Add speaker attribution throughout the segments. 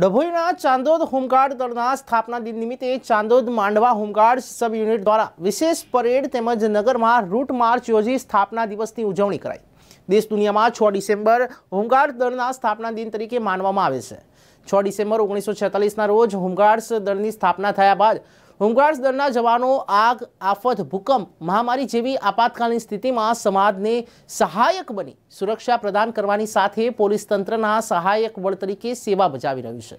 Speaker 1: ડભોઈના Chandod home guard દળના સ્થાપના દિન નિમિત્તે Chandod Mandva home guard sub unit દ્વારા વિશેષ પરેડ તેમજ નગરમાં રૂટ માર્ચ યોજી સ્થાપના દિવસની ઉજવણી કરાઈ દેશ દુનિયામાં છ ડિસેમ્બર હોમગાર્ડ દળના સ્થાપના દિન તરીકે માનવામાં આવે છે છ ડિસેમ્બર ઓગણીસો છેતાલીસના રોજ હોમગાર્ડ્સ દળની સ્થાપના થયા બાદ હોમગાર્ડ દળના જવાનો આગ આફત ભૂકંપ મહામારી જેવી આપાતકાલીન સ્થિતિમાં સમાજને સહાયક બની સુરક્ષા પ્રદાન કરવાની સાથે પોલીસ તંત્રના સહાયક બળ તરીકે સેવા બજાવી રહ્યું છે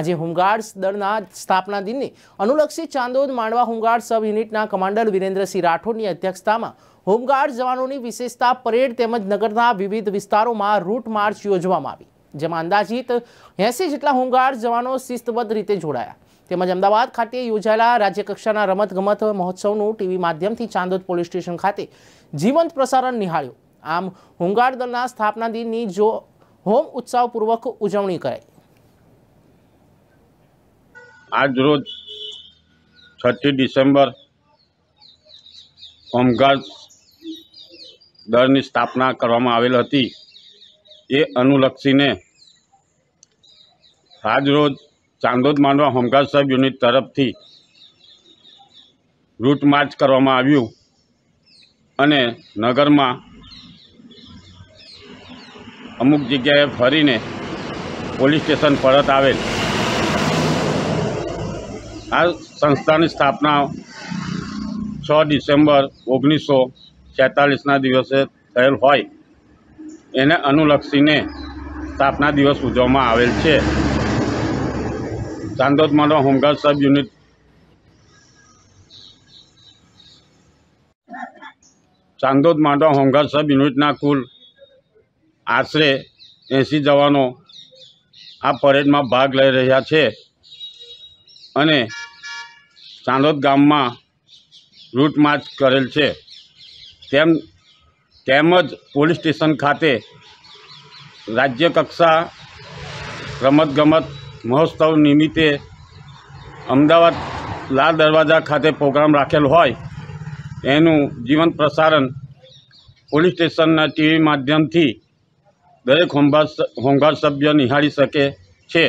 Speaker 1: આજે હોમગાર્ડ્સ દળના સ્થાપના દિનને અનુલક્ષી ચાંદોદ માંડવા હોમગાર્ડ સબ યુનિટના કમાન્ડર વિરેન્દ્રસિંહ રાઠોડની અધ્યક્ષતામાં હોમગાર્ડ જવાનોની વિશેષતા પરેડ તેમજ નગરના વિવિધ વિસ્તારોમાં રૂટ માર્ચ યોજવામાં આવી જેમાં અંદાજિત એંસી જેટલા હોમગાર્ડ જવાનો શિસ્તબદ્ધ રીતે જોડાયા તેમજ અમદાવાદ ખાતે યોજાયેલા રાજ્યકક્ષાના રમતગમત મહોત્સવનું ટીવી માધ્યમથી ચાંદોદ પોલીસ સ્ટેશન ખાતે જીવંત પ્રસારણ નિહાળ્યું આમ હોમગાર્ડ દળના સ્થાપના દિનની જો હોમ ઉત્સાહપૂર્વક ઉજવણી કરાઈ
Speaker 2: આજરોજ રોજ છઠ્ઠી ડિસેમ્બર હોમગાર્ડ દળની સ્થાપના કરવામાં આવેલ હતી એ અનુલક્ષીને આજરોજ ચાંદોદ માંડવા હોમગાર્ડ સાહેબ યુનિટ તરફથી રૂટ માર્ચ કરવામાં આવ્યું અને નગરમાં અમુક જગ્યાએ ફરીને પોલીસ સ્ટેશન પરત આવેલ આ સંસ્થાની સ્થાપના છ ડિસેમ્બર ઓગણીસો છેતાલીસના દિવસે થયેલ હોય એને અનુલક્ષીને સ્થાપના દિવસ ઉજવવામાં આવેલ છે ચાંદોદ મારો હોમગાર્ડ સાહેબ unit Chandod Mandva home guard sub યુનિટના કુલ આશરે એંસી જવાનો આ પરેડમાં ભાગ લઈ રહ્યા છે અને ચાંદોદ ગામમાં રૂટ માર્ચ કરેલ છે તેમ તેમજ પોલીસ સ્ટેશન ખાતે રાજ્ય કક્ષા રમતગમત મહોત્સવ નિમિત્તે અમદાવાદ લાલ દરવાજા ખાતે પ્રોગ્રામ રાખેલ હોય એનું જીવંત પ્રસારણ પોલીસ સ્ટેશનના ટીવી માધ્યમથી દરેક હોમગાર્ડ હોમગાર્ડ સભ્ય નિહાળી શકે છે